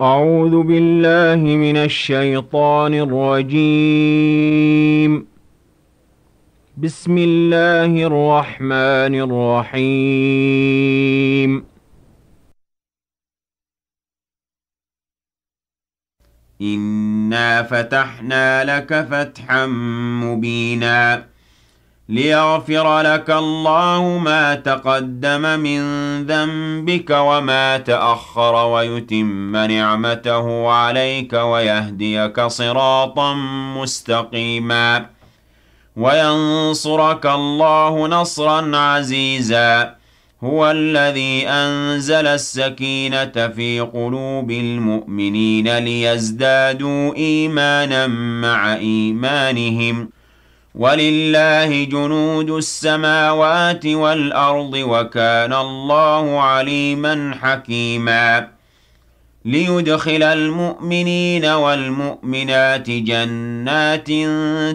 أعوذ بالله من الشيطان الرجيم بسم الله الرحمن الرحيم إنا فتحنا لك فتحا مبينا ليغفر لك الله ما تقدم من ذنبك وما تأخر ويتم نعمته عليك ويهديك صراطا مستقيما وينصرك الله نصرا عزيزا هو الذي أنزل السكينة في قلوب المؤمنين ليزدادوا إيمانا مع إيمانهم ۖ ولله جنود السماوات والأرض وكان الله عليما حكيما ليدخل المؤمنين والمؤمنات جنات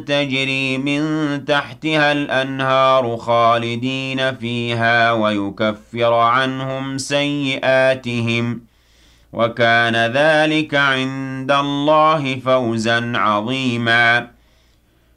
تجري من تحتها الأنهار خالدين فيها ويكفر عنهم سيئاتهم وكان ذلك عند الله فوزا عظيماً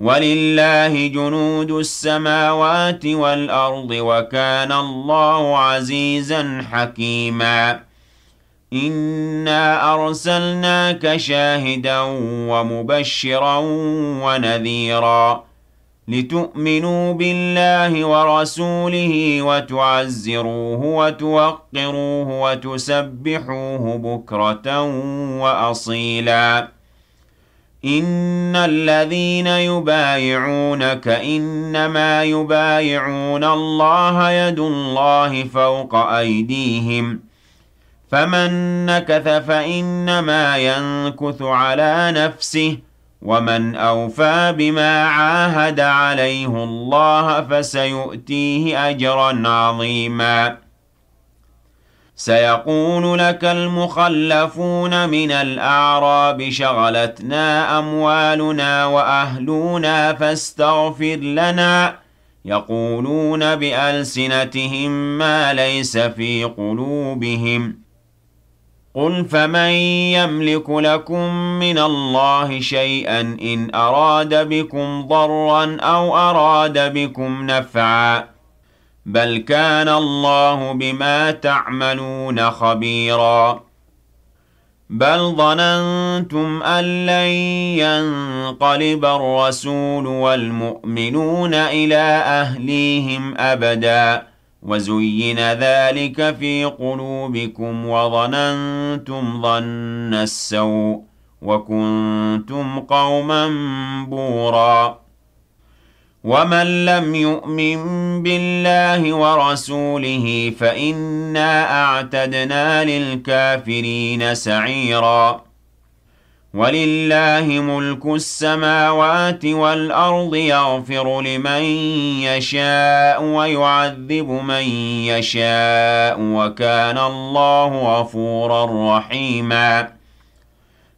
ولله جنود السماوات والأرض وكان الله عزيزا حكيما إنا أرسلناك شاهدا ومبشرا ونذيرا لتؤمنوا بالله ورسوله وتعزروه وتوقروه وتسبحوه بكرة وأصيلاً إن الذين يبايعونك إنما يبايعون الله يد الله فوق أيديهم فمن نكث فإنما ينكث على نفسه ومن أوفى بما عاهد عليه الله فسيؤتيه أجرا عظيماً سيقول لك المخلفون من الأعراب شغلتنا أموالنا وأهلنا فاستغفر لنا يقولون بألسنتهم ما ليس في قلوبهم قل فمن يملك لكم من الله شيئا إن أراد بكم ضرا أو أراد بكم نفعا بل كان الله بما تعملون خبيرا بل ظننتم أن لن ينقلب الرسول والمؤمنون إلى أهليهم أبدا وزين ذلك في قلوبكم وظننتم ظن السوء وكنتم قوما بوراً ومن لم يؤمن بالله ورسوله فإنا أعتدنا للكافرين سعيرا ولله ملك السماوات والأرض يغفر لمن يشاء ويعذب من يشاء وكان الله غفورا رحيماً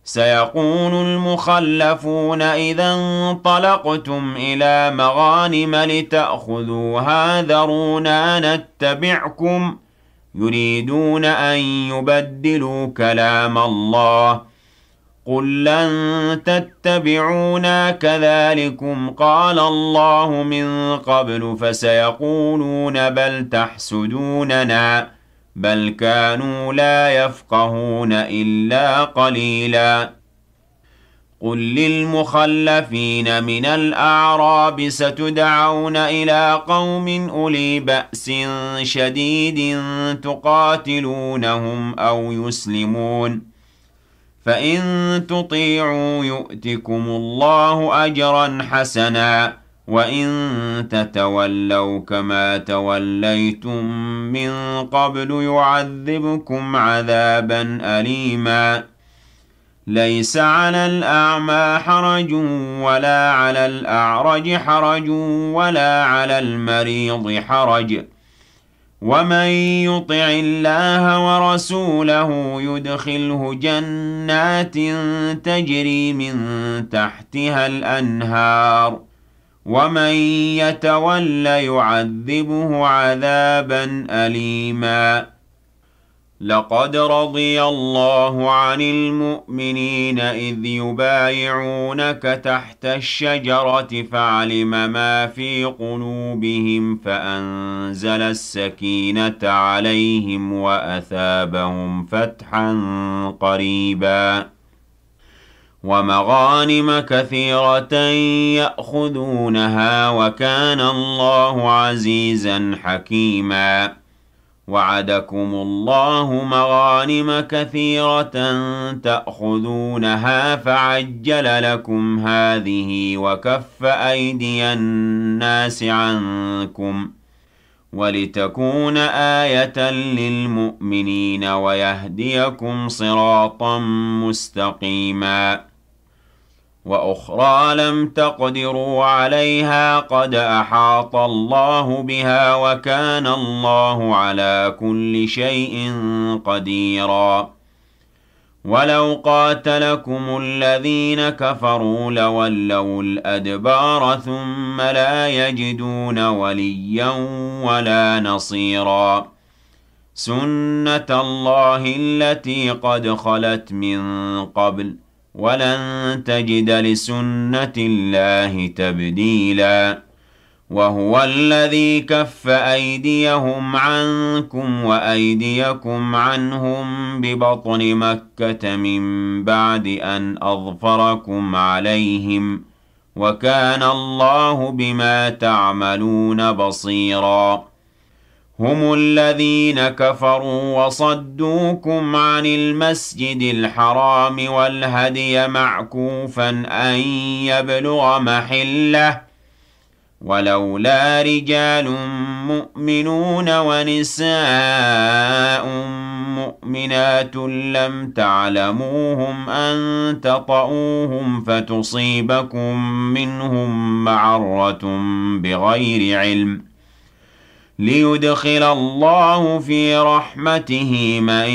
سيقول المخلفون إذا انطلقتم إلى مغانم لتأخذوها ذرونا نتبعكم يريدون أن يبدلوا كلام الله قل لن تتبعونا كذلكم قال الله من قبل فسيقولون بل تحسدوننا بل كانوا لا يفقهون إلا قليلا قل للمخلفين من الأعراب ستدعون إلى قوم أولي بأس شديد تقاتلونهم أو يسلمون فإن تطيعوا يؤتكم الله أجرا حسنا وَإِن تَتَوَلَّوْا كَمَا تَوَلَّيْتُم مِّن قَبْلُ يُعَذِّبْكُمْ عَذَابًا أَلِيمًا لَيْسَ عَلَى الْأَعْمَى حَرَجٌ وَلَا عَلَى الْأَعْرَجِ حَرَجٌ وَلَا عَلَى الْمَرِيضِ حَرَجٌ ومن يطع الله ورسوله يدخله جنات تجري من تحتها الانهار ومن يتول يعذبه عذابا أليما لقد رضي الله عن المؤمنين إذ يبايعونك تحت الشجرة فعلم ما في قلوبهم فأنزل السكينة عليهم وأثابهم فتحا قريبا ومغانم كثيرة يأخذونها وكان الله عزيزا حكيما وعدكم الله مغانم كثيرة تأخذونها فعجل لكم هذه وكف أيدي الناس عنكم ولتكون آية للمؤمنين ويهديكم صراطا مستقيما وأخرى لم تقدروا عليها قد أحاط الله بها وكان الله على كل شيء قديرا ولو قاتلكم الذين كفروا لولوا الأدبار ثم لا يجدون وليا ولا نصيرا سنة الله التي قد خلت من قبل ۖ ولن تجد لسنة الله تبديلا وهو الذي كف أيديهم عنكم وأيديكم عنهم ببطن مكة من بعد أن أظفركم عليهم وكان الله بما تعملون بصيراً هم الذين كفروا وصدوكم عن المسجد الحرام والهدي معكوفا أن يبلغ محله ولولا رجال مؤمنون ونساء مؤمنات لم تعلموهم أن تطؤوهم فتصيبكم منهم معرة بغير علم ۖ ليدخل الله في رحمته من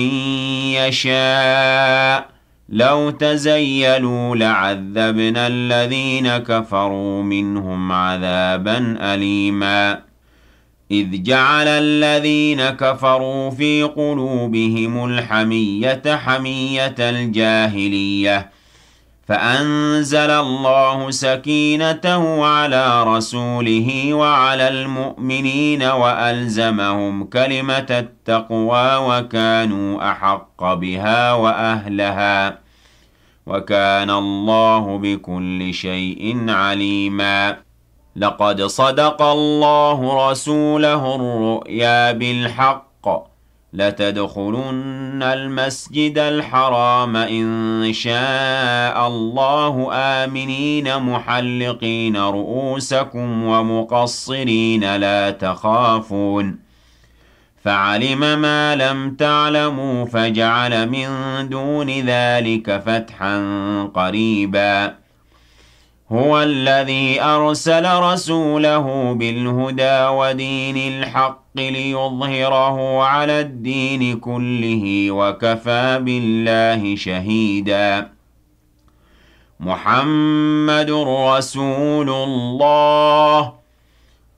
يشاء لو تزيلوا لعذبنا الذين كفروا منهم عذابا أليما إذ جعل الذين كفروا في قلوبهم الحمية حمية الجاهليه فأنزل الله سكينته على رسوله وعلى المؤمنين وألزمهم كلمة التقوى وكانوا أحق بها وأهلها وكان الله بكل شيء عليما لقد صدق الله رسوله الرؤيا بالحق لتدخلن المسجد الحرام إن شاء الله آمنين محلقين رؤوسكم ومقصرين لا تخافون فعلم ما لم تعلموا فجعل من دون ذلك فتحا قريباً هو الذي أرسل رسوله بالهدى ودين الحق ليظهره على الدين كله وكفى بالله شهيدا محمد رسول الله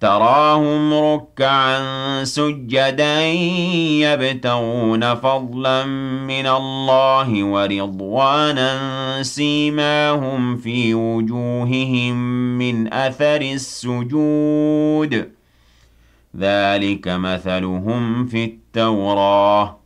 تراهم ركعا سجدا يبتغون فضلا من الله ورضوانا سيماهم في وجوههم من أثر السجود ذلك مثلهم في التوراه